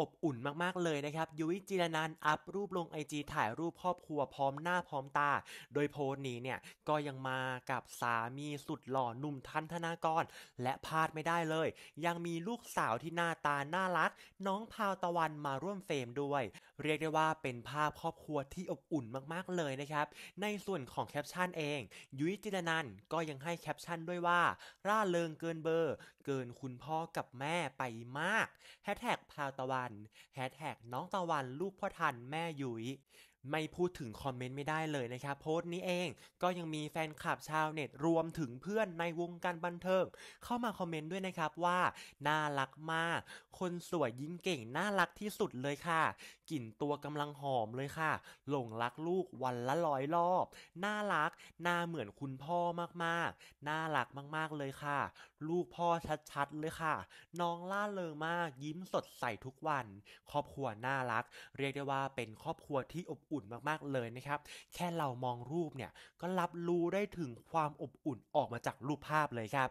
อบอุ่นมากๆ เลยนะครับ ยุ้ยจีรนันอัพรูปลงไอจีถ่ายรูปครอบครัวพร้อมหน้าพร้อมตา โดยโพสต์นี้เนี่ยก็ยังมากับสามีสุดหล่อหนุ่มทันธนากร และพลาดไม่ได้เลย ยังมีลูกสาวที่หน้าตาน่ารักน้องพาวตะวันมาร่วมเฟรมด้วย เรียกได้ว่าเป็นภาพครอบครัวที่อบอุ่นมากๆ เลยนะครับ ในส่วนของแคปชั่นเอง ยุ้ยจีรนันก็ยังให้แคปชั่นด้วยว่า ร่าเริงเกินเบอร์ เกินคุณพ่อกับแม่ไปมากแฮชแท็กพาวตะวันันแฮชแท็กน้องตะวันลูกพ่อทันแม่ยุย้ยไม่พูดถึงคอมเมนต์ไม่ได้เลยนะครับโพสต์นี้เองก็ยังมีแฟนคลับชาวเน็ต รวมถึงเพื่อนในวงการบันเทิงเข้ามาคอมเมนต์ด้วยนะครับว่าน่ารักมาก คนสวยยิ้มเก่งน่ารักที่สุดเลยค่ะกลิ่นตัวกำลังหอมเลยค่ะ หลงรักลูกวันละร้อยรอบน่ารักหน้าเหมือนคุณพ่อมากๆน่ารักมากๆเลยค่ะ ลูกพ่อชัดๆเลยค่ะน้องล่าเริงมากยิ้มสดใสทุกวัน ครอบครัวน่ารักเรียกได้ว่าเป็นครอบครัวที่อบอุ่นอุ่นมาก ๆ เลยนะครับ แค่เรามองรูปเนี่ย ก็รับรู้ได้ถึงความอบอุ่นออกมาจากรูปภาพเลยครับ